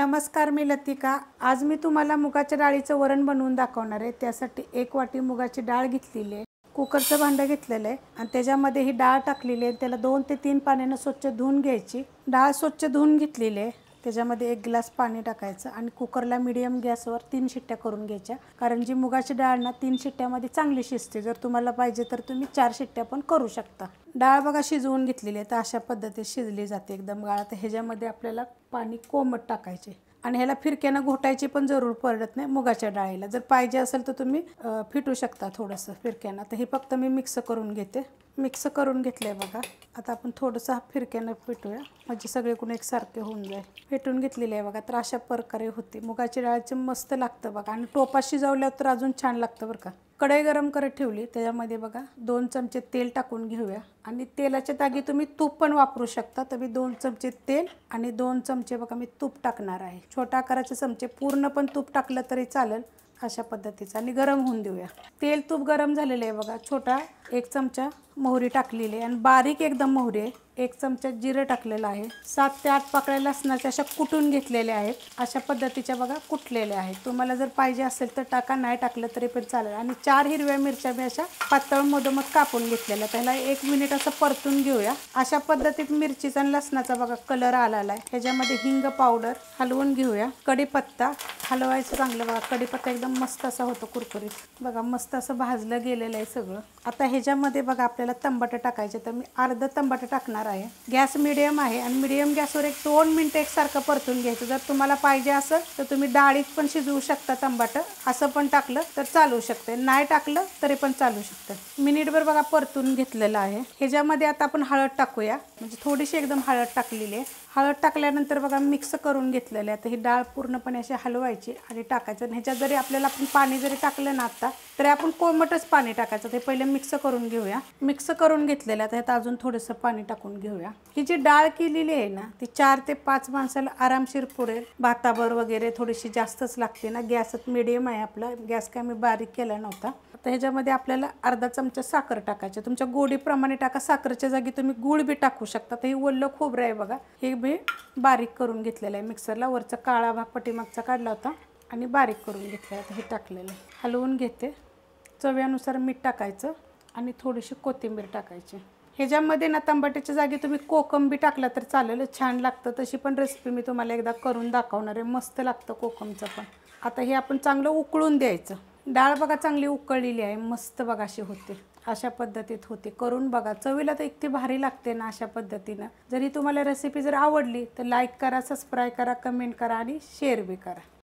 नमस्कार मी लतिका आज मी तुम्हाला मुगाच्या डाळीचं वरण बनवून दाखवणार आहे त्यासाठी एक वाटी मुगाची डाळ घेतलेली आहे कुकरचं भांडं घेतलेलं आहे आणि त्याच्यामध्ये ही डाळ टाकलेली आहे त्याला दोन ते तीन पाण्यानं स्वच्छ धुवून घ्यायची डाळ स्वच्छ धुवून घेतलेली आहे त्याच्यामध्ये एक ग्लास पाणी टाकायचं आणि कुकरला मिडियम गॅसवर तीन शिट्ट्या करून घ्यायच्या कारण जी मुगाची डाळ ना तीन शिट्ट्यामध्ये चांगली शिजते जर तुम्हाला पाहिजे तर तुम्ही चार शिट्ट्या पण करू शकता डाळ बघा शिजवून घेतलेली आहे तर अशा पद्धतीत शिजली जाते एकदम गाळा तर ह्याच्यामध्ये आपल्याला पाणी कोमट टाकायचे आणि ह्याला फिरक्यानं घोटायची पण जरूर पडत नाही मुगाच्या डाळीला जर पाहिजे असेल तर तुम्ही फिटू शकता थोडंसं फिरक्यानं तर हे फक्त मी मिक्स करून घेते मिक्स करून घेतलंय बघा आता आपण थोडंसं फिरक्यानं फिटूया म्हणजे कोण एकसारखे होऊन जाईल फिटून घेतलेले आहे बघा तर अशा प्रकारे होते मुगाची डाळीचं मस्त लागतं बघा आणि टोपाशी शिजवल्यावर तर अजून छान लागतं बरं का कढई गरम करत ठेवली त्याच्यामध्ये बघा दोन चमचे तेल टाकून घेऊया आणि तेलाच्या जागी तुम्ही तूप पण वापरू शकता तर मी दोन चमचे तेल आणि दोन चमचे बघा मी तूप टाकणार आहे छोट्या आकाराचे चमचे पूर्ण पण तूप टाकलं तरी चालेल अशा पद्धतीचं आणि गरम होऊन देऊया तेल तूप गरम झालेलं आहे बघा छोटा एक चमचा मोहरी टाकलेली आहे आणि बारीक एकदम मोहरी आहे एक चमचा जिरं टाकलेलं आहे सात ते आठ पाकळ्या लसणाच्या अशा कुटून घेतलेल्या आहेत अशा पद्धतीच्या बघा कुटलेल्या आहेत तुम्हाला जर पाहिजे असेल तर टाका नाही टाकलं तरी पण चालेल आणि चार हिरव्या मिरच्या मी अशा पातळ मधोमध कापून घेतलेल्या त्याला एक मिनिट असं परतून घेऊया अशा पद्धतीत मिरचीचा आणि लसणाचा बघा कलर आलेला आहे ह्याच्यामध्ये हिंग पावडर हलवून घेऊया कडीपत्ता हलवायचं चांगलं बघा कडीपत्ता एकदम मस्त असा होतो कुरकुरीत बघा मस्त असं भाजलं गेलेलं आहे सगळं आता ह्याच्यामध्ये बघा आपल्याला तंबाट टाकायचे तर मी अर्ध तंबाट टाकणार आहे गॅस मिडियम आहे आणि मिडियम गॅसवर एक दोन मिनटं एकसारखं परतून घ्यायचं जर तुम्हाला पाहिजे असेल तर तुम्ही डाळीत पण शिजवू शकता तंबाट असं पण टाकलं तर चालू शकते नाही टाकलं तरी पण चालू शकतं मिनिटभर बघा परतून घेतलेलं आहे ह्याच्यामध्ये आता आपण हळद टाकूया म्हणजे थोडीशी एकदम हळद टाकलेली आहे हळद टाकल्यानंतर बघा मिक्स करून घेतलेलं आहे तर ही डाळ पूर्णपणे अशी हलवायची आणि टाकायचं आणि ह्याच्यात जरी आपल्याला आपण पाणी जरी टाकलं ना आता तरी आपण कोमटच पाणी टाकायचं ते पहिले मिक्स करून घेऊया मिक्स करून घेतलेलं आहे तर ह्यात अजून थोडंसं पाणी टाकून घेऊया ही जी डाळ केलेली आहे ना ती चार ते पाच माणसाला आरामशीर पुरेल भातावर वगैरे थोडीशी जास्तच लागते ना गॅस मिडियम आहे आपला गॅस काय मी बारीक केला नव्हता तर ह्याच्यामध्ये आपल्याला अर्धा चमचा साखर टाकायचे तुमच्या गोडीप्रमाणे टाका साखरेच्या जागी तुम्ही गूळ बी टाकू शकता तर हे वल्लं खोबरं आहे बघा हे मी बारीक करून घेतलेलं आहे मिक्सरला वरचा काळा भाग पटीमागचा काढला होता आणि बारीक करून घेतला आता हे टाकलेलं आहे हलवून घेते चव्यानुसार मीठ टाकायचं आणि थोडीशी कोथिंबीर टाकायची ह्याच्यामध्ये ना तंबाट्याच्या जागी तुम्ही कोकम बी टाकला तर चालेल छान लागतं तशी पण रेसिपी मी तुम्हाला एकदा करून दाखवणार आहे मस्त लागतं कोकमचं पण आता हे आपण चांगलं उकळून द्यायचं डाळ बघा चांगली उकळलेली आहे मस्त बघा अशी होते अशा पद्धतीत होते करून बघा चवीला तर इतकी भारी लागते ना अशा पद्धतीनं जरी तुम्हाला रेसिपी जर आवडली तर लाईक करा सबस्क्राईब करा कमेंट करा आणि शेअर बी करा